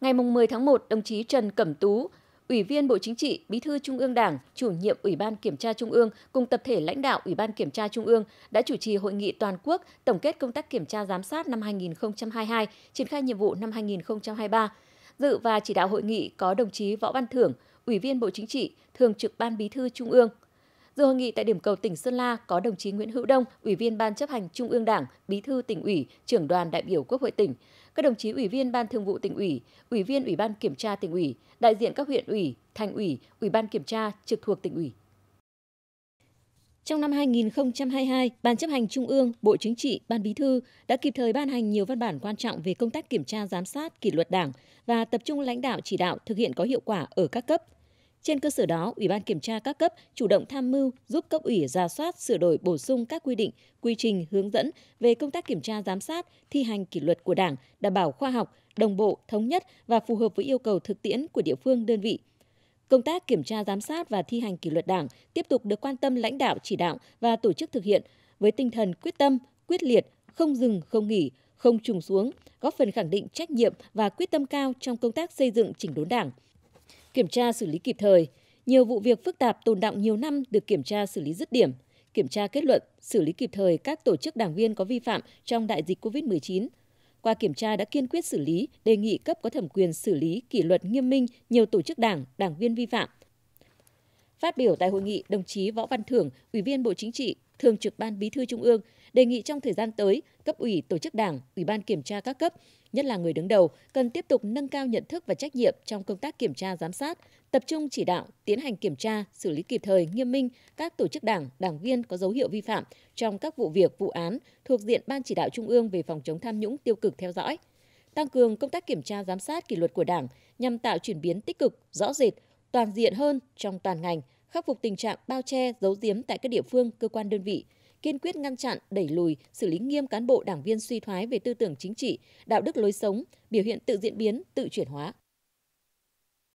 Ngày 10 tháng 1, đồng chí Trần Cẩm Tú, Ủy viên Bộ Chính trị, Bí thư Trung ương Đảng, chủ nhiệm Ủy ban Kiểm tra Trung ương cùng tập thể lãnh đạo Ủy ban Kiểm tra Trung ương đã chủ trì hội nghị toàn quốc tổng kết công tác kiểm tra giám sát năm 2022, triển khai nhiệm vụ năm 2023. Dự và chỉ đạo hội nghị có đồng chí Võ Văn Thưởng, Ủy viên Bộ Chính trị, Thường trực Ban Bí thư Trung ương. Dự hội nghị tại điểm cầu tỉnh Sơn La có đồng chí Nguyễn Hữu Đông, Ủy viên Ban chấp hành Trung ương Đảng, Bí thư tỉnh ủy, trưởng đoàn đại biểu Quốc hội tỉnh, các đồng chí Ủy viên Ban Thường vụ tỉnh ủy, Ủy viên Ủy ban Kiểm tra tỉnh ủy, đại diện các huyện ủy, thành ủy, Ủy ban Kiểm tra trực thuộc tỉnh ủy. Trong năm 2022, Ban chấp hành Trung ương, Bộ Chính trị, Ban Bí thư đã kịp thời ban hành nhiều văn bản quan trọng về công tác kiểm tra giám sát kỷ luật đảng và tập trung lãnh đạo chỉ đạo thực hiện có hiệu quả ở các cấp, trên cơ sở đó, Ủy ban kiểm tra các cấp chủ động tham mưu giúp cấp ủy ra soát, sửa đổi bổ sung các quy định, quy trình, hướng dẫn về công tác kiểm tra giám sát, thi hành kỷ luật của Đảng, đảm bảo khoa học, đồng bộ, thống nhất và phù hợp với yêu cầu thực tiễn của địa phương đơn vị. Công tác kiểm tra giám sát và thi hành kỷ luật Đảng tiếp tục được quan tâm lãnh đạo chỉ đạo và tổ chức thực hiện với tinh thần quyết tâm, quyết liệt, không dừng, không nghỉ, không trùng xuống, góp phần khẳng định trách nhiệm và quyết tâm cao trong công tác xây dựng chỉnh đốn Đảng – kiểm tra xử lý kịp thời. Nhiều vụ việc phức tạp tồn động nhiều năm được kiểm tra xử lý dứt điểm, kiểm tra kết luận, xử lý kịp thời các tổ chức đảng viên có vi phạm trong đại dịch COVID-19. Qua kiểm tra đã kiên quyết xử lý, đề nghị cấp có thẩm quyền xử lý kỷ luật nghiêm minh nhiều tổ chức đảng, đảng viên vi phạm. Phát biểu tại hội nghị, đồng chí Võ Văn Thưởng, Ủy viên Bộ Chính trị, Thường trực Ban Bí thư Trung ương đề nghị trong thời gian tới, cấp ủy, tổ chức đảng, ủy ban kiểm tra các cấp, nhất là người đứng đầu, cần tiếp tục nâng cao nhận thức và trách nhiệm trong công tác kiểm tra giám sát, tập trung chỉ đạo, tiến hành kiểm tra, xử lý kịp thời, nghiêm minh các tổ chức đảng, đảng viên có dấu hiệu vi phạm trong các vụ việc, vụ án thuộc diện Ban chỉ đạo Trung ương về phòng chống tham nhũng tiêu cực theo dõi. Tăng cường công tác kiểm tra giám sát kỷ luật của Đảng nhằm tạo chuyển biến tích cực, rõ rệt, toàn diện hơn trong toàn ngành – khắc phục tình trạng bao che, giấu giếm tại các địa phương, cơ quan đơn vị, kiên quyết ngăn chặn, đẩy lùi, xử lý nghiêm cán bộ đảng viên suy thoái về tư tưởng chính trị, đạo đức lối sống, biểu hiện tự diễn biến, tự chuyển hóa.